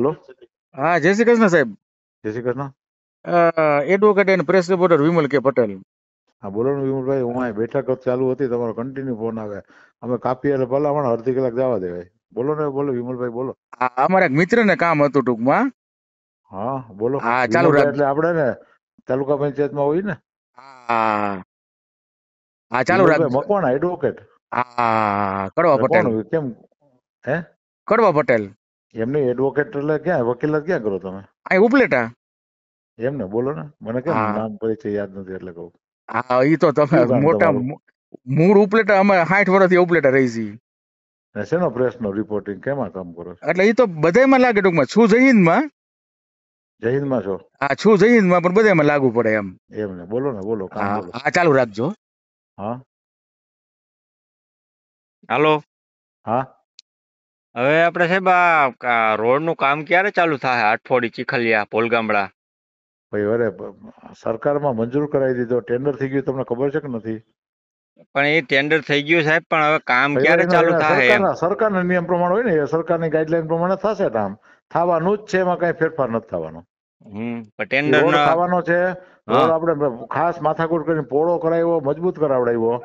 hello હા જય શ્રી કૃષ્ણ સાહેબ જય Shri Krishna advocate and press reporter Vimal K Patel હા બોલો ને વિમલભાઈ હું અહીં બેઠક ચાલુ હતી તમારો કન્ટિન્યુ ફોન આવે અમે કાપીએ એટલે ભલામણ અડધી કલાક જવા દેવાય બોલો ને બોલો વિમલભાઈ બોલો અમારા મિત્ર ને કામ હતું ટૂંકમાં હા બોલો હા ચાલુ એટલે આપણે ને તાલુકા પંચાયતમાં હોય ને હા હા ચાલુ રાખ મકવાણા એડવોકેટ હા કડવા પટેલ કેમ હે કડવા પટેલ એમની એડવોકેટ એટલે ક્યાં વકીલાત ક્યાં કરો તમે આ ઉપલેટા એમ ને બોલો ને મને કેમ નામ પરિચય યાદ નથી એટલે કહું હા એ તો તમે મોટા મૂળ ઉપલેટા અમે સાઠ વર્ષથી ઉપલેટા રહી છીએ શેનો પ્રેસનો રિપોર્ટિંગ કેમાં કામ કરો એટલે એ તો બધામાં લાગે ટૂંકમાં છું જહીનમાં જહીનમાં છો હા છું જહીનમાં પણ બધામાં લાગુ પડે એમ એમ ને બોલો ને બોલો હા ચાલુ રાખજો હા હાલો હા હવે આપણે સાહેબ આ રોડનું કામ ક્યારે ચાલુ થાય આઠફોડી ચીખલિયા પોલગામડા ભાઈ અરે સરકારમાં મંજૂર કરાવી દીધો ટેન્ડર થઈ ગયું તમને ખબર છે કે નથી પણ એ ટેન્ડર થઈ ગયું સાહેબ પણ હવે કામ ક્યારે ચાલુ થાય સરકારના નિયમ પ્રમાણે હોય ને સરકારની ગાઈડલાઈન પ્રમાણે થશે કામ થવાનું જ છે એમાં કઈ ફેરફાર નથી થવાનો હમ ટેન્ડર થવાનો છે રોડ આપણે ખાસ માથાકૂટ કરીને પોળો કરાવ્યો મજબૂત કરાવડાવ્યો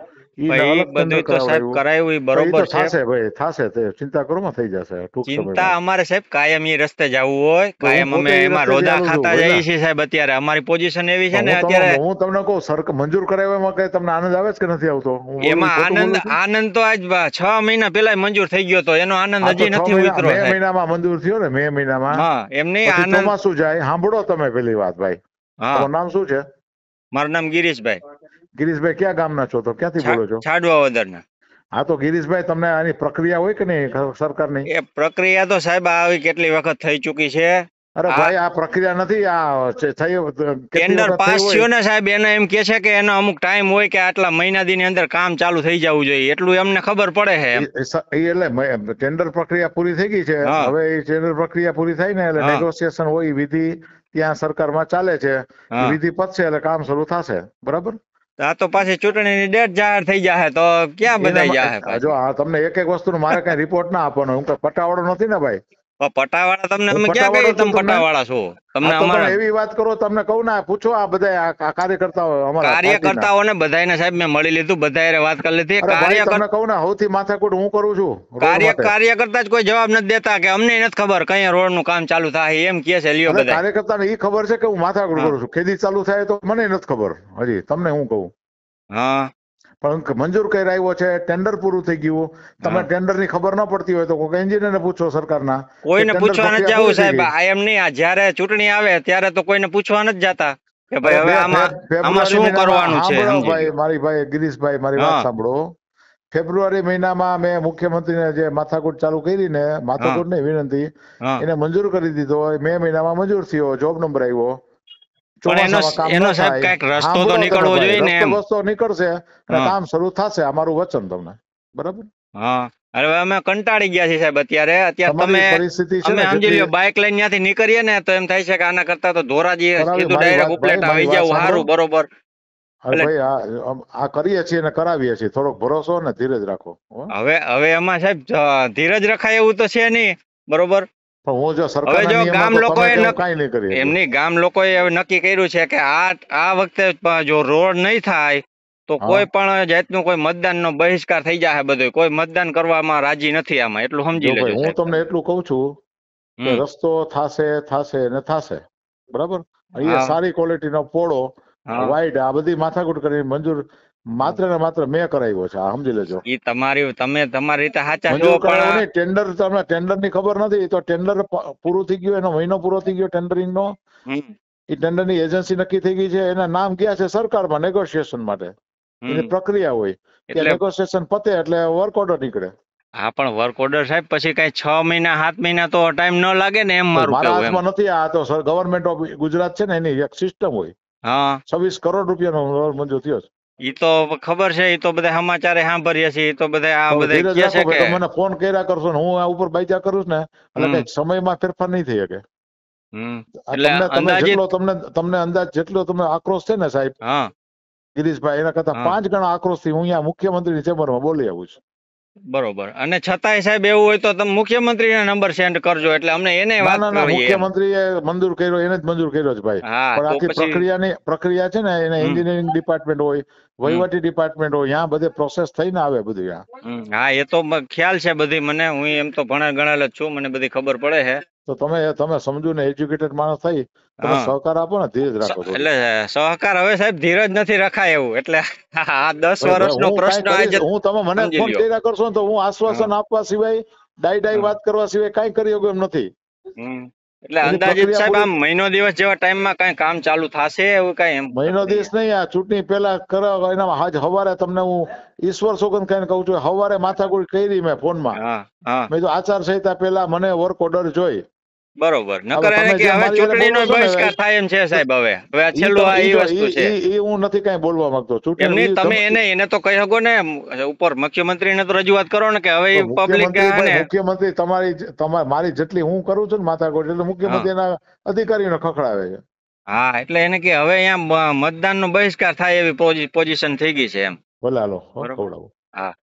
અમારી પોઝિશન એવી છે ને અત્યારે હું તમને મંજૂર કરાવ્યો તમને આનંદ આવે છે કે નથી આવતો એમાં આનંદ આનંદ તો આજ છ મહિના પેલા મંજૂર થઈ ગયો તો એનો આનંદ હજી નથી ઉતરો મે મહિનામાં મંજૂર થયો ને મે મહિનામાં હા એમને આનંદ શું જાય સાંભળો તમે પેલી વાત ભાઈ તમારું નામ શું છે મારું નામ ગિરીશભાઈ ગિરીશભાઈ ક્યાં ગામના છો તો ક્યાંથી બોલો છો છાડવા વદરના હા તો ગિરીશભાઈ તમને આની પ્રક્રિયા હોય કે નહીં સરકારની એ પ્રક્રિયા તો સાહેબ આવી કેટલી વખત થઈ ચૂકી છે અરે ભાઈ આ પ્રક્રિયા નથી આ ટેન્ડર પાસ થયો ને સાહેબ એને એમ કે છે કે એનો અમુક ટાઈમ હોય કે આટલા મહિના દીની અંદર કામ ચાલુ થઈ જવું જોઈએ એટલું એમને ખબર પડે છે એટલે ટેન્ડર પ્રક્રિયા પૂરી થઈ ગઈ છે હવે એ ટેન્ડર પ્રક્રિયા પૂરી થઈ ને એટલે નેગોશિયેશન હોય વિધિ ત્યાં સરકારમાં ચાલે છે વિધિ પતશે એટલે કામ શરૂ થશે બરાબર આ તો પાછી ચૂંટણીની ડેટ જાહેર થઈ જાહે તો ક્યાં બધા જાહે જો આ તમને એક એક વસ્તુનો મારે કઈ રિપોર્ટ ના આપવાનો હું કઈ પટાવાળો નથી ને ભાઈ પટાવાળા તમને અમે ક્યાં કહીએ તમે પટાવાળા છો તમને અમારા એવી વાત કરો તમને કહું ના પૂછો આ બધા આ કાર્યકર્તાઓ અમારા કાર્યકર્તાઓને બધાને સાહેબ મેં મળી લીધું બધાએ વાત કરી લીધી કાર્ય તમને કહું ના સૌથી માથાકૂટ હું કરું છું કાર્ય કાર્યકર્તા જ કોઈ જવાબ નથી દેતા કે અમને નથી ખબર કઈ રોડ નું કામ ચાલુ થાય એમ કે છે લ્યો બધા કાર્યકર્તાને એ ખબર છે કે હું માથાકૂટ કરું છું ખેતી ચાલુ થાય તો મને નથી ખબર હજી તમને હું કહું હા પણ મંજૂર કરી આવ્યો છે ટેન્ડર પૂરું થઈ ગયું તમને ટેન્ડર ની ખબર ન પડતી હોય તો કોઈ એન્જિનિયર ને પૂછો સરકારના કોઈને પૂછવા ન જાવું સાહેબ આ એમ નહીં જયારે ચૂંટણી આવે ત્યારે તો કોઈને પૂછવા ન જતા કે ભાઈ હવે આમાં આમાં શું કરવાનું છે ભાઈ મારી ભાઈ ગિરીશભાઈ મારી વાત સાંભળો ફેબ્રુઆરી મહિનામાં મેં મુખ્યમંત્રીને જે માથાકૂટ ચાલુ કરી ને માથાકૂટ ની વિનંતી એને મંજૂર કરી દીધો મે મહિનામાં મંજૂર થયો જોબ નંબર આવ્યો અમે કંટાળી ગયા છીએ સાહેબ અત્યારે બાઇક લઈને ત્યાંથી નીકળીએ ને તો એમ થાય છે કે આના કરતા તો ધોરાજી કીધું ઉપલેટ આવી જાવ સારું બરોબર આ કરીએ છીએ ને કરાવીએ છીએ થોડોક ભરોસો ને ધીરજ રાખો હવે હવે એમાં સાહેબ ધીરજ રખાય એવું તો છે નહીં બરોબર બહિષ્કાર થઈ જાય બધું કોઈ મતદાન કરવામાં રાજી નથી આમાં એટલું સમજી લેજો હું તમને એટલું કઉ છું રસ્તો થાશે થાશે ને થાશે બરાબર અહીંયા સારી ક્વોલિટી નો પોળો વાઈડ આ બધી માથાકૂટ કરી મંજૂર માત્ર ને માત્ર મેં કરાવ્યો છે સમજી લેજો એ તમારી તમે તમારી રીતે સાચા છો પણ ટેન્ડર તમને ટેન્ડર ની ખબર નથી તો ટેન્ડર પૂરું થઈ ગયો એનો મહિનો પૂરો થઈ ગયો ટેન્ડરિંગ નો એ ટેન્ડર ની એજન્સી નક્કી થઈ ગઈ છે એના નામ ગયા છે સરકારમાં નેગોશિયેશન માટે એની પ્રક્રિયા હોય કે નેગોશિયેશન પતે એટલે વર્ક ઓર્ડર નીકળે હા પણ વર્ક ઓર્ડર સાહેબ પછી કઈ છ મહિના સાત મહિના તો ટાઈમ ન લાગે ને એમ મારું મારા હાથમાં નથી આ તો ગવર્મેન્ટ ઓફ ગુજરાત છે ને એની એક સિસ્ટમ હોય હા છવ્વીસ કરોડ રૂપિયાનો મંજૂર થયો છે ઈ તો ખબર છે ઈ તો બધા સમાચારે સાંભળીએ છીએ ઈ તો બધા આ બધા કહે છે કે મને ફોન કર્યા કરશો ને હું આ ઉપર બાઈચા કરું ને એટલે કઈ સમયમાં ફેરફાર નહીં થઈ શકે એટલે જેટલો તમને તમને અંદાજ જેટલો તમને આક્રોશ છે ને સાહેબ ગિરીશભાઈ એના કરતા પાંચ ગણા આક્રોશ થી હું અહીંયા મુખ્યમંત્રી ની ચેમ્બરમાં બોલી આવું છું બરોબર અને છતાંય સાહેબ એવું હોય તો તમે મુખ્યમંત્રીને નંબર સેન્ડ કરજો એટલે અમને એને વાત કરીએ મુખ્યમંત્રીએ મંજૂર કર્યો એને જ મંજૂર કર્યો છે ભાઈ પણ આખી પ્રક્રિયાની પ્રક્રિયા છે ને એને એન્જિનિયરિંગ ડિપાર્ટમેન્ટ હોય વહીવટી ડિપાર્ટમેન્ટ હોય ત્યાં બધે પ્રોસેસ થઈને આવે બધું હા એ તો ખ્યાલ છે બધી મને હું એમ તો ભણેલ ગણેલ જ છું મને બધી ખબર પડે છે તો તમે તમે સમજો ને એજ્યુકેટેડ માણસ થઈ સહકાર આપો ને ધીરજ રાખો એટલે સહકાર હવે સાહેબ ધીરજ નથી રખાય એવું એટલે આ દસ વર્ષનો પ્રશ્ન હું તમે મને ફોન કર્યા કરશો તો હું આશ્વાસન આપવા સિવાય ડાઈ ડાઈ વાત કરવા સિવાય કાઈ કરી એમ નથી એટલે અંદાજિત સાહેબ આમ મહિનો દિવસ જેવા ટાઈમમાં કઈ કામ ચાલુ થશે એવું કઈ એમ મહિનો દિવસ નહીં આ ચૂંટણી પહેલા કરવા એના હાજ હવારે તમને હું ઈશ્વર સોગંદ કઈ કહું છું હવારે માથાકૂટ કરી મેં ફોનમાં મેં તો આચાર સંહિતા પહેલા મને વર્ક ઓર્ડર જોઈ બરોબર નકર એને કે હવે ચૂંટણીનો બહિષ્કાર થાય એમ છે સાહેબ હવે હવે આ છેલ્લું આ ઈ વસ્તુ છે એ હું નથી કાઈ બોલવા માંગતો ચૂંટણી તમે એને એને તો કહી શકો ને ઉપર મુખ્યમંત્રીને તો રજૂઆત કરો ને કે હવે પબ્લિક ને મુખ્યમંત્રી તમારી તમારી મારી જેટલી હું કરું છું ને માથાકોટ એટલે મુખ્યમંત્રી એના અધિકારીઓને ખખડાવે છે હા એટલે એને કે હવે અહીંયા મતદાનનો બહિષ્કાર થાય એવી પોઝિશન થઈ ગઈ છે એમ ભલે હાલો હા